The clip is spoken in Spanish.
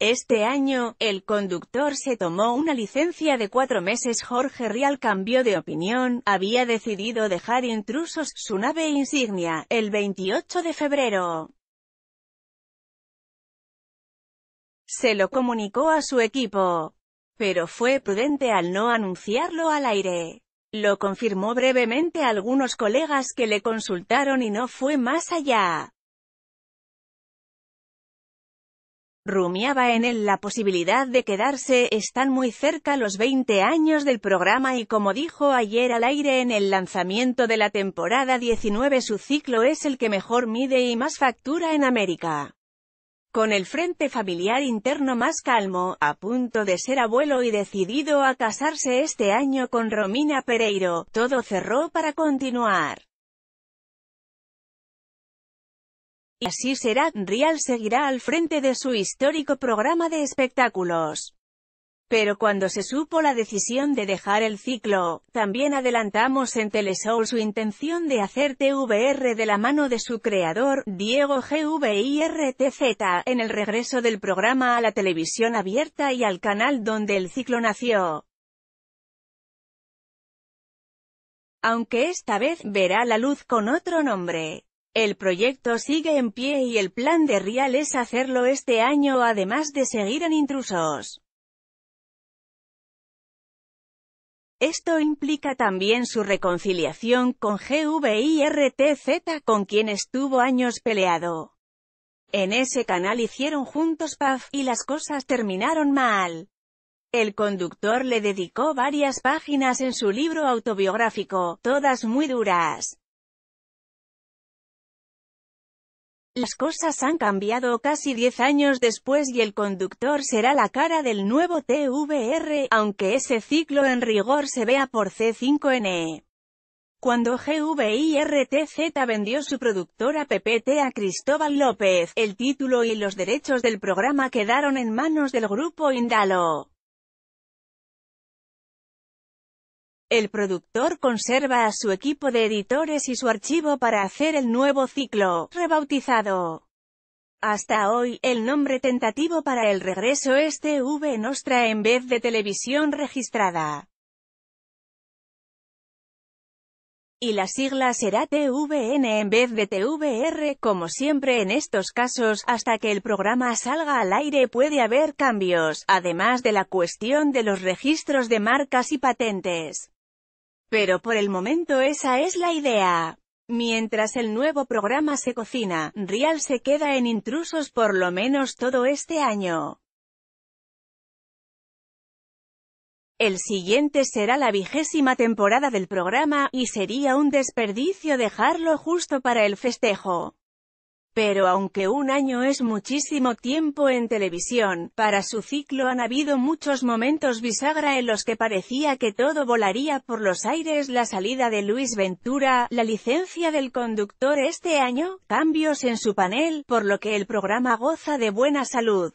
Este año, el conductor se tomó una licencia de cuatro meses. Jorge Rial cambió de opinión, había decidido dejar intrusos su nave insignia, el 28 de febrero. Se lo comunicó a su equipo, pero fue prudente al no anunciarlo al aire. Lo confirmó brevemente a algunos colegas que le consultaron y no fue más allá. Rumiaba en él la posibilidad de quedarse, están muy cerca los 20 años del programa y como dijo ayer al aire en el lanzamiento de la temporada 19 su ciclo es el que mejor mide y más factura en América. Con el frente familiar interno más calmo, a punto de ser abuelo y decidido a casarse este año con Romina Pereiro, todo cerró para continuar. Y así será, Rial seguirá al frente de su histórico programa de espectáculos. Pero cuando se supo la decisión de dejar el ciclo, también adelantamos en Telesoul su intención de hacer TVR de la mano de su creador, Diego GVIRTZ, en el regreso del programa a la televisión abierta y al canal donde el ciclo nació. Aunque esta vez verá la luz con otro nombre. El proyecto sigue en pie y el plan de Rial es hacerlo este año además de seguir en intrusos. Esto implica también su reconciliación con GVIRTZ con quien estuvo años peleado. En ese canal hicieron juntos paf y las cosas terminaron mal. El conductor le dedicó varias páginas en su libro autobiográfico, todas muy duras. Las cosas han cambiado casi 10 años después y el conductor será la cara del nuevo TVR, aunque ese ciclo en rigor se vea por c 5 n e. Cuando GVIRTZ vendió su productora PPT a Cristóbal López, el título y los derechos del programa quedaron en manos del grupo Indalo. El productor conserva a su equipo de editores y su archivo para hacer el nuevo ciclo, rebautizado. Hasta hoy, el nombre tentativo para el regreso es TV Nostra en vez de televisión registrada. Y la sigla será TVN en vez de TVR, como siempre en estos casos, hasta que el programa salga al aire puede haber cambios, además de la cuestión de los registros de marcas y patentes. Pero por el momento esa es la idea. Mientras el nuevo programa se cocina, Rial se queda en intrusos por lo menos todo este año. El siguiente será la vigésima temporada del programa, y sería un desperdicio dejarlo justo para el festejo. Pero aunque un año es muchísimo tiempo en televisión, para su ciclo han habido muchos momentos bisagra en los que parecía que todo volaría por los aires la salida de Luis Ventura, la licencia del conductor este año, cambios en su panel, por lo que el programa goza de buena salud.